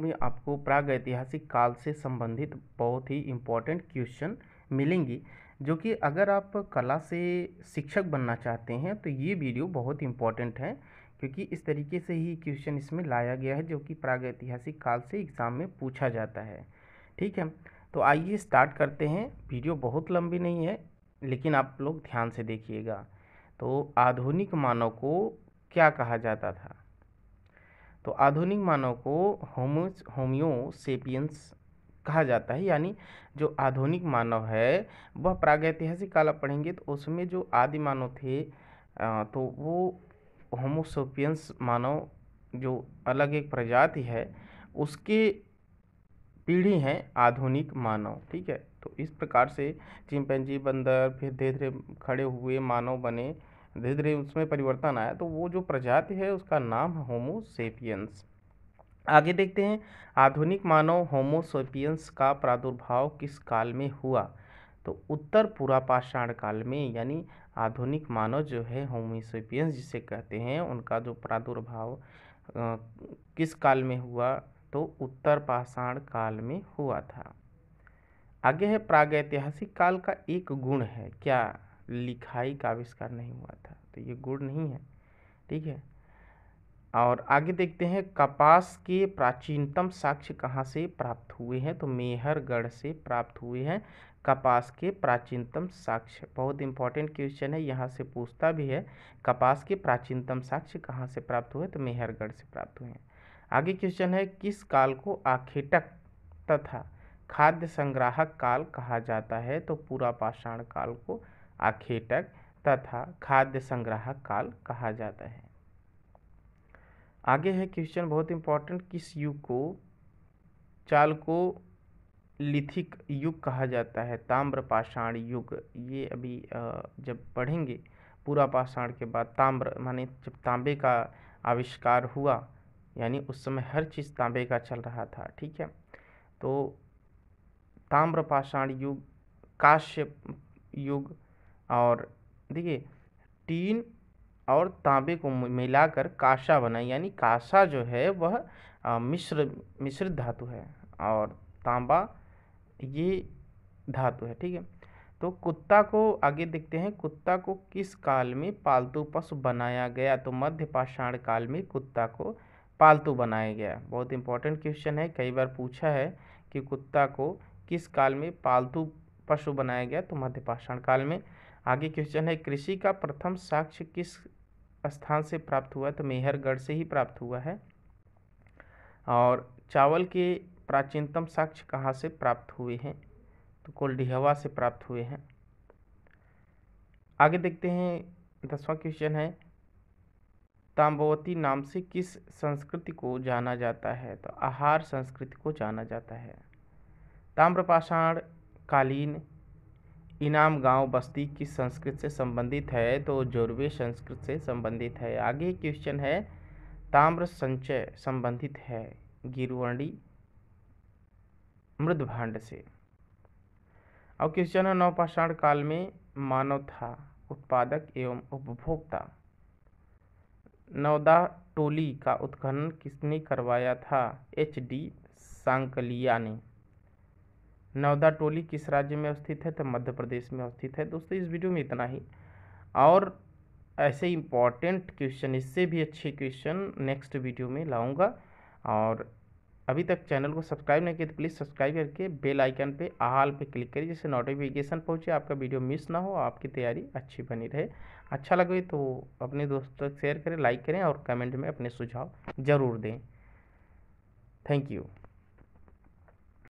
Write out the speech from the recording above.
में आपको प्राग ऐतिहासिक काल से संबंधित बहुत ही इम्पोर्टेंट क्वेश्चन मिलेंगी जो कि अगर आप कला से शिक्षक बनना चाहते हैं तो ये वीडियो बहुत इम्पोर्टेंट है क्योंकि इस तरीके से ही क्वेश्चन इसमें लाया गया है जो कि प्राग ऐतिहासिक काल से एग्ज़ाम में पूछा जाता है ठीक है तो आइए स्टार्ट करते हैं वीडियो बहुत लंबी नहीं है लेकिन आप लोग ध्यान से देखिएगा तो आधुनिक मानव को क्या कहा जाता था तो आधुनिक मानव को होमो होमियोसेपियंस कहा जाता है यानी जो आधुनिक मानव है वह प्रागैतिहासिक काल पढ़ेंगे तो उसमें जो आदि मानव थे तो वो होमोसोपियंस मानव जो अलग एक प्रजाति है उसके पीढ़ी हैं आधुनिक मानव ठीक है तो इस प्रकार से चिंपैंजी बंदर फिर धीरे धीरे खड़े हुए मानव बने धीरे धीरे उसमें परिवर्तन आया तो वो जो प्रजाति है उसका नाम है होमोसेपियंस आगे देखते हैं आधुनिक मानव होमोसेपियंस का प्रादुर्भाव किस काल में हुआ तो उत्तर पूरा पाषाण काल में यानी आधुनिक मानव जो है होमोसेपियंस जिसे कहते हैं उनका जो प्रादुर्भाव किस काल में हुआ तो उत्तर पाषाण काल में हुआ था आगे है प्रागैतिहासिक काल का एक गुण है क्या लिखाई का आविष्कार नहीं हुआ था तो ये गुड़ नहीं है ठीक है और आगे देखते हैं कपास के प्राचीनतम साक्ष्य कहाँ से प्राप्त हुए हैं तो मेहरगढ़ से प्राप्त हुए हैं कपास के प्राचीनतम साक्ष्य बहुत इंपॉर्टेंट क्वेश्चन है यहाँ से पूछता भी है कपास के प्राचीनतम साक्ष्य कहाँ से प्राप्त हुए तो मेहरगढ़ से प्राप्त हुए हैं आगे क्वेश्चन है किस काल को आखेटक तथा खाद्य संग्राहक काल कहा जाता है तो पूरा पाषाण काल को आखेटक तथा खाद्य संग्राहक काल कहा जाता है आगे है क्वेश्चन बहुत इंपॉर्टेंट किस युग को चालको लिथिक युग कहा जाता है ताम्र पाषाण युग ये अभी जब पढ़ेंगे पूरा पाषाण के बाद ताम्र माने जब तांबे का आविष्कार हुआ यानी उस समय हर चीज़ तांबे का चल रहा था ठीक है तो ताम्र पाषाण युग काश्य युग और देखिए टीन और तांबे को मिलाकर काशा बना यानी कासा जो है वह मिश्र मिश्रित धातु है और तांबा ये धातु है ठीक है तो कुत्ता को आगे देखते हैं कुत्ता को किस काल में पालतू पशु बनाया गया तो मध्य पाषाण काल में कुत्ता को पालतू बनाया गया बहुत इंपॉर्टेंट क्वेश्चन है कई बार पूछा है कि कुत्ता को किस काल में पालतू पशु बनाया गया तो मध्य पाषाण काल में आगे क्वेश्चन है कृषि का प्रथम साक्ष्य किस स्थान से प्राप्त हुआ तो मेहरगढ़ से ही प्राप्त हुआ है और चावल के प्राचीनतम साक्ष्य कहाँ से प्राप्त हुए हैं तो कोलडीहवा से प्राप्त हुए हैं आगे देखते हैं दसवां क्वेश्चन है ताम्बवती नाम से किस संस्कृति को जाना जाता है तो आहार संस्कृति को जाना जाता है ताम्रपाषाण कालीन इनाम गांव बस्ती किस संस्कृत से संबंधित है तो जोरवे संस्कृत से संबंधित है आगे क्वेश्चन है ताम्र संचय संबंधित है गिरवर्णी मृदभांड से अब क्वेश्चन है नवपाषाण काल में मानव था उत्पादक एवं उपभोक्ता नवदा टोली का उत्खनन किसने करवाया था एच डी सांकलिया ने नवदा टोली किस राज्य में अवस्थित है तो मध्य प्रदेश में अवस्थित है दोस्तों इस वीडियो में इतना ही और ऐसे इम्पॉर्टेंट क्वेश्चन इससे भी अच्छे क्वेश्चन नेक्स्ट वीडियो में लाऊंगा और अभी तक चैनल को सब्सक्राइब नहीं किया तो प्लीज़ सब्सक्राइब करके बेल आइकन पे आल पे क्लिक करिए जिससे नोटिफिकेशन पहुंचे आपका वीडियो मिस ना हो आपकी तैयारी अच्छी बनी रहे अच्छा लगे तो अपने दोस्तों तक शेयर करें लाइक करें और कमेंट में अपने सुझाव ज़रूर दें थैंक यू